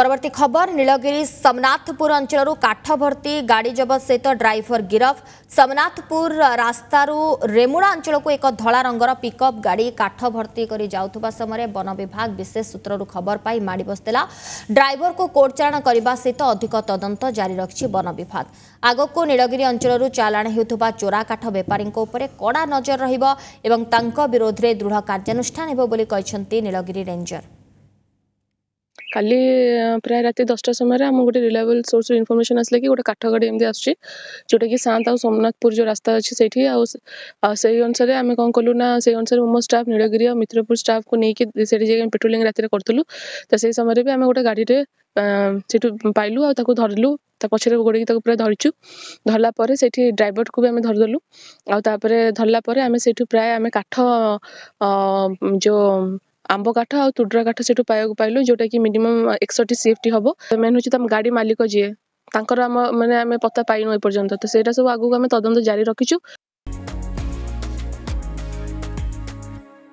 পরবর্তী খবর নীলগিরি সমনাথপুর অঞ্চল কাঠ ভর্তি গাড়ি জবত সহিত ড্রাইভর গিরফ সমনাথপুর রাস্তার রেমুড়া অঞ্চলক এক ধলা রঙর পিকঅপ গাড়ি কাঠ ভর্তি করে যাওয়া সময় বন বিভাগ বিশেষ সূত্রর খবর পাই মাড়ি বসিলা ড্রাইভর কু কোর্টচারণ করা সহিত অধিক তদন্ত জারি রাখি বন বিভাগ আগক নীলগিরি অঞ্চল চালাণ হেউথিবা চোরা কাঠ বেপারী উপরে কড়া নজর রহব এবং তাঁর বিরোধে দৃঢ় কার্যানুষ্ঠান হব বলে নীলগিরি রেঞ্জর କାଲି ପ୍ରାୟ ରାତି ଦଶଟା ସମୟରେ ଆମ ଗୋଟେ ରିଲାଏବଲ୍ ସୋର୍ସରୁ ଇନଫର୍ମେସନ୍ ଆସିଲା କି ଗୋଟେ କାଠ ଗାଡ଼ି ଏମିତି ଆସୁଛି ଯେଉଁଟାକି ସାନ୍ତ ଆଉ ସୋମନାଥପୁର ଯେଉଁ ରାସ୍ତା ଅଛି ସେଇଠି ଆଉ ସେଇ ଅନୁସାରେ ଆମେ କ'ଣ କଲୁ ନା ସେଇ ଅନୁସାରେ ଉମ ଷ୍ଟାଫ୍ ନୀଳଗିରି ଆଉ ମିତ୍ରପୁର ଷ୍ଟାଫ୍କୁ ନେଇକି ସେଠି ଯାଇକି ପେଟ୍ରୋଲିଂ ରାତିରେ କରୁଥିଲୁ ତ ସେଇ ସମୟରେ ବି ଆମେ ଗୋଟେ ଗାଡ଼ିରେ ସେଠୁ ପାଇଲୁ ଆଉ ତାକୁ ଧରିଲୁ ତା ପଛରେ ଗୋଡ଼େଇକି ତାକୁ ପୁରା ଧରିଛୁ ଧରିଲା ପରେ ସେଇଠି ଡ୍ରାଇଭରକୁ ବି ଆମେ ଧରିଦେଲୁ ଆଉ ତାପରେ ଧରିଲା ପରେ ଆମେ ସେଇଠୁ ପ୍ରାୟ ଆମେ କାଠ ଯେଉଁ ଆମ୍ବ କାଠ ଆଉ ତୁଡ଼ରା କାଠ ସେଠୁ ପାଇବାକୁ ପାଇଲୁ ଯେଉଁଟାକି ମିନିମମ୍ ଏକଷଠି ସିଏଫ୍ଟି ହେବ ମେନ୍ ହେଉଛି ତମ ଗାଡ଼ି ମାଲିକ ଯିଏ ତାଙ୍କର ଆମ ମାନେ ଆମେ ପତ୍ତା ପାଇନୁ ଏପର୍ଯ୍ୟନ୍ତ ତ ସେଇଟା ସବୁ ଆଗକୁ ଆମେ ତଦନ୍ତ ଜାରି ରଖିଛୁ